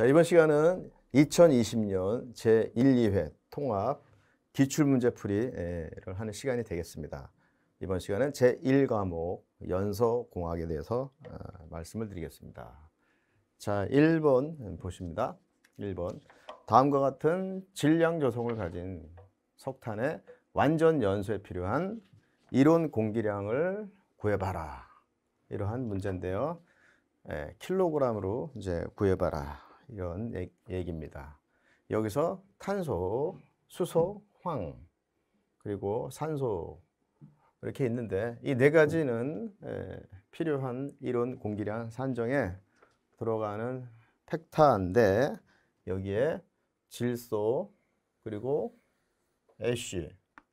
자, 이번 시간은 2020년 제1, 2회 통합 기출문제풀이를 하는 시간이 되겠습니다. 이번 시간은 제1과목 연서공학에 대해서 아, 말씀을 드리겠습니다. 자, 1번 보십니다. 1번. 다음과 같은 질량 조성을 가진 석탄의 완전 연소에 필요한 이론 공기량을 구해봐라. 이러한 문제인데요. 예, 킬로그램으로 이제 구해봐라. 이런 얘기입니다. 여기서 탄소, 수소, 황, 그리고 산소 이렇게 있는데 이 네 가지는 예, 필요한 이론 공기량 산정에 들어가는 팩타인데 여기에 질소 그리고 애쉬,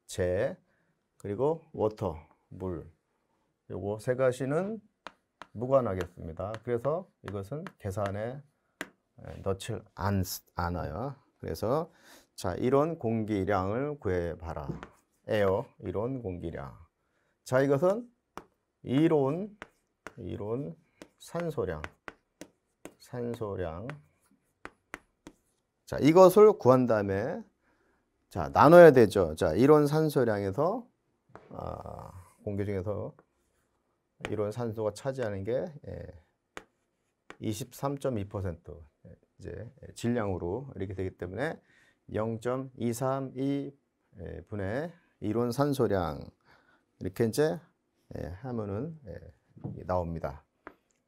재 그리고 워터, 물 요거 세 가지는 무관하겠습니다. 그래서 이것은 계산에 예, 넣질 않, 아요 그래서 자 이런 공기량을 구해봐라. 에어 이론 공기량. 자 이것은 이론 이론 산소량 산소량 자 이것을 구한 다음에 자 나눠야 되죠. 자 이론 산소량에서 아, 공기 중에서 이론 산소가 차지하는 게 예, 23.2% 이제 질량으로 이렇게 되기 때문에 0.232 예, 분의 이론 산소량 이렇게 이제 예, 하면은 예, 나옵니다.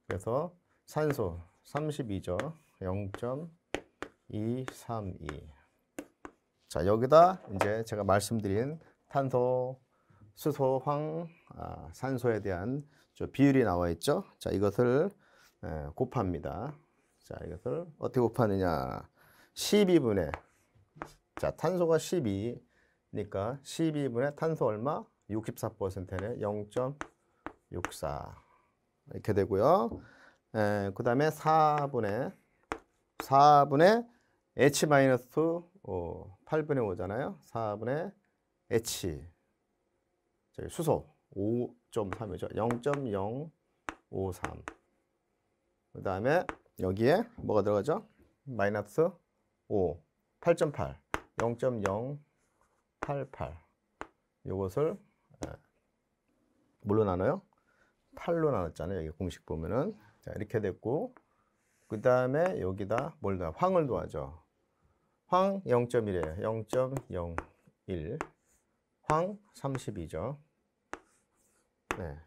그래서 산소 32죠. 0.232. 자, 여기다 이제 제가 말씀드린 탄소, 수소, 황, 아, 산소에 대한 비율이 나와 있죠. 자, 이것을 곱합니다. 자, 이것을 어떻게 곱하느냐. 12분의, 자, 탄소가 12니까 12분의 탄소 얼마? 64%네. 0.64. 이렇게 되고요. 예, 그 다음에 4분의, 4분의 H-2, 어, 8분의 5잖아요. 4분의 H. 저기 수소 5.3이죠. 0.053. 그 다음에 여기에 뭐가 들어가죠? 마이너스 5, 8.8, 0.088 요것을 예, 뭘로 나눠요? 8로 나눴잖아요. 여기 공식 보면은 자, 이렇게 됐고 그 다음에 여기다 뭘 넣어? 황을 도하죠. 황 0.1이에요. 0.01황 32죠. 네.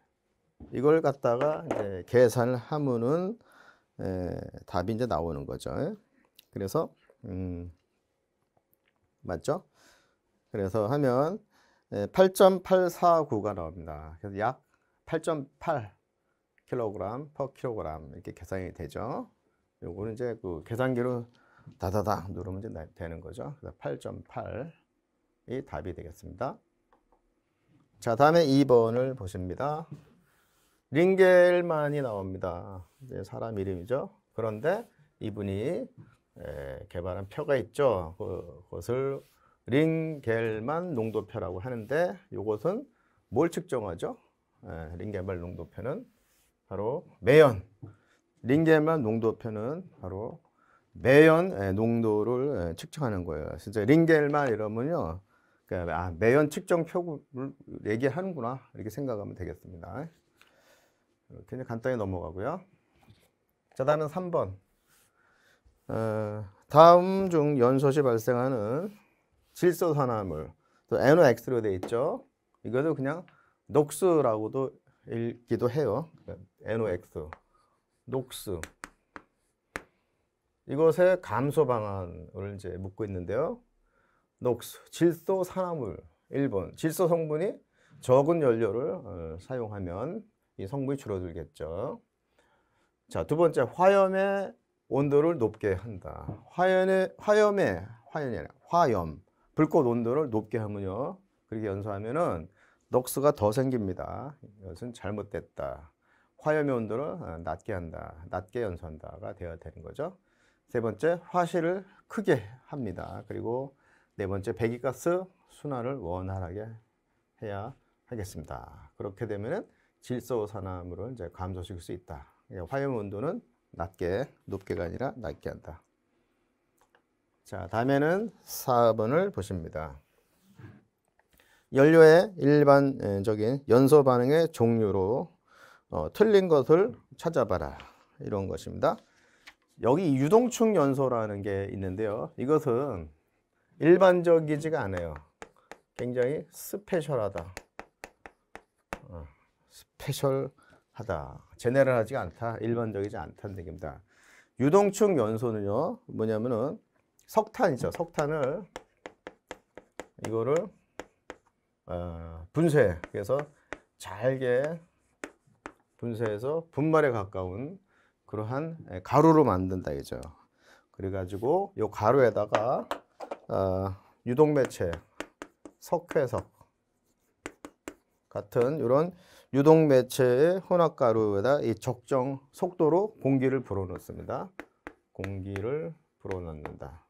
이걸 갖다가 이제 계산을 하면은 에, 답이 이제 나오는 거죠. 그래서 음, 맞죠? 그래서 하면 8.849가 나옵니다. 그래서 약8.8 킬로그램 퍼킬로 이렇게 계산이 되죠. 요거는 이제 그 계산기로 다다다 누르면 이제 되는 거죠. 그래서 8.8이 답이 되겠습니다. 자, 다음에 2번을 보십니다. 링겔만이 나옵니다. 사람 이름이죠. 그런데 이분이 개발한 표가 있죠. 그, 그것을 링겔만 농도표라고 하는데 이것은 뭘 측정하죠? 링겔만 농도표는 바로 매연. 링겔만 농도표는 바로 매연 농도를 측정하는 거예요. 진짜 링겔만 이러면요. 그러니까 아, 매연 측정표를 얘기하는구나 이렇게 생각하면 되겠습니다. 굉장히 간단히 넘어가고요. 자, 다음은 3번. 어, 다음 중 연소시 발생하는 질소 산화물, 또 NOX로 되어 있죠. 이것도 그냥 녹스라고도 읽기도 해요. NOX, 녹스. 이것의 감소 방안을 이제 묻고 있는데요. 녹스, 질소 산화물, 1번. 질소 성분이 적은 연료를 어, 사용하면 이 성분이 줄어들겠죠. 자, 두 번째 화염의 온도를 높게 한다. 화염의 화염의 화염이 아니라 화염 불꽃 온도를 높게 하면요. 그렇게 연소하면은 녹수가 더 생깁니다. 이것은 잘못됐다. 화염의 온도를 어, 낮게 한다. 낮게 연소한다가 되어야 되는 거죠. 세 번째 화실을 크게 합니다. 그리고 네 번째 배기가스 순환을 원활하게 해야 하겠습니다. 그렇게 되면은 질소 산화물을 이제 감소시킬 수 있다. 그러니까 화염 온도는 낮게, 높게가 아니라 낮게 한다. 자, 다음에는 4번을 보십니다. 연료의 일반적인 연소 반응의 종류로 어, 틀린 것을 찾아봐라. 이런 것입니다. 여기 유동충 연소라는 게 있는데요. 이것은 일반적이지가 않아요. 굉장히 스페셜하다. 어. 스페셜하다. 제네럴하지 않다. 일반적이지 않다는 얘기입니다. 유동축 연소는요. 뭐냐면은 석탄이죠. 석탄을 이거를 어, 분쇄. 그래서 잘게 분쇄해서 분말에 가까운 그러한 예, 가루로 만든다 이죠. 그래가지고 요 가루에다가 어, 유동매체 석회석 같은 이런 유동 매체의 혼합가루에다 이 적정 속도로 공기를 불어넣습니다. 공기를 불어넣는다.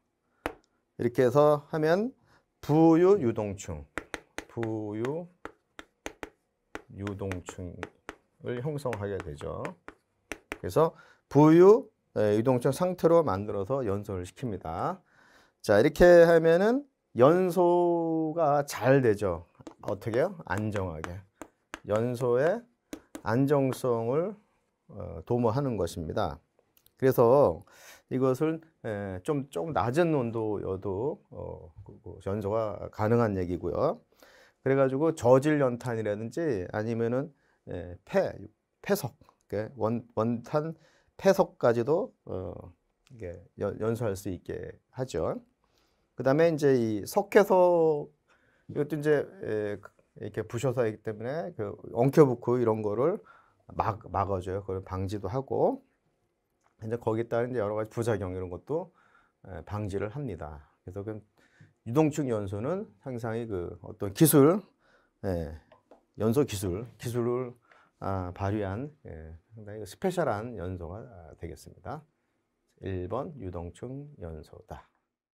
이렇게 해서 하면 부유 유동층, 부유 유동층을 형성하게 되죠. 그래서 부유 네, 유동층 상태로 만들어서 연소를 시킵니다. 자 이렇게 하면은 연소가 잘 되죠. 어떻게요? 안정하게. 연소의 안정성을 어, 도모하는 것입니다. 그래서 이것을 좀, 좀 낮은 온도여도 어, 그, 그 연소가 가능한 얘기고요. 그래가지고 저질 연탄이라든지 아니면은 폐, 폐석, 원, 원탄 폐석까지도 어, 연소할 수 있게 하죠. 그 다음에 이제 이 석회석 이것도 이제 이렇게 부셔서이기 때문에 그 엉켜붙고 이런 거를 막 막아줘요. 그걸 방지도 하고 이제 거기에 따른 이제 여러 가지 부작용 이런 것도 예, 방지를 합니다. 그래서 그 유동축 연소는 상당히 그 어떤 기술, 예, 연소 기술, 기술을 아, 발휘한 예, 상당히 그 스페셜한 연소가 아, 되겠습니다. 1번 유동축 연소다.